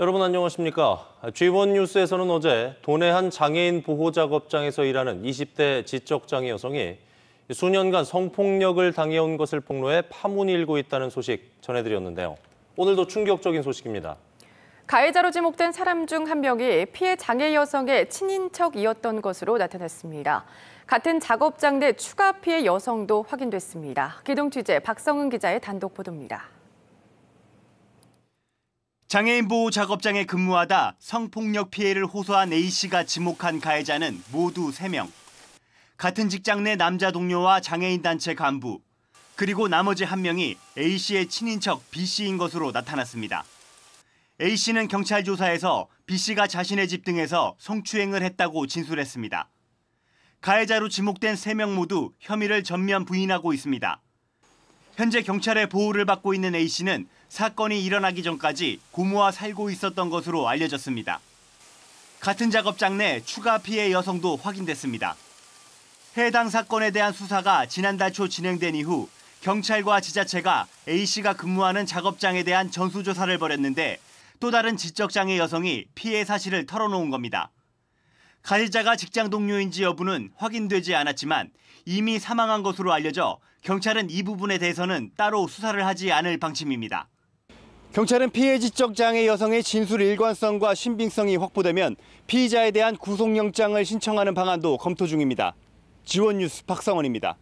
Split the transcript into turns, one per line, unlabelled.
여러분 안녕하십니까? G1 뉴스에서는 어제 도내 한 장애인 보호 작업장에서 일하는 20대 지적장애 여성이 수년간 성폭력을 당해온 것을 폭로해 파문이 일고 있다는 소식 전해드렸는데요. 오늘도 충격적인 소식입니다.
가해자로 지목된 사람 중 한 명이 피해 장애 여성의 친인척이었던 것으로 나타났습니다. 같은 작업장 내 추가 피해 여성도 확인됐습니다. 기동 취재 박성은 기자의 단독 보도입니다.
장애인 보호 작업장에 근무하다 성폭력 피해를 호소한 A씨가 지목한 가해자는 모두 3명. 같은 직장 내 남자 동료와 장애인 단체 간부, 그리고 나머지 한 명이 A씨의 친인척 B씨인 것으로 나타났습니다. A씨는 경찰 조사에서 B씨가 자신의 집 등에서 성추행을 했다고 진술했습니다. 가해자로 지목된 3명 모두 혐의를 전면 부인하고 있습니다. 현재 경찰의 보호를 받고 있는 A씨는 사건이 일어나기 전까지 고모와 살고 있었던 것으로 알려졌습니다. 같은 작업장 내 추가 피해 여성도 확인됐습니다. 해당 사건에 대한 수사가 지난달 초 진행된 이후 경찰과 지자체가 A씨가 근무하는 작업장에 대한 전수조사를 벌였는데 또 다른 지적장애 여성이 피해 사실을 털어놓은 겁니다. 가해자가 직장 동료인지 여부는 확인되지 않았지만 이미 사망한 것으로 알려져 경찰은 이 부분에 대해서는 따로 수사를 하지 않을 방침입니다. 경찰은 피해 지적 장애 여성의 진술 일관성과 신빙성이 확보되면 피의자에 대한 구속영장을 신청하는 방안도 검토 중입니다. 지원뉴스 박성원입니다.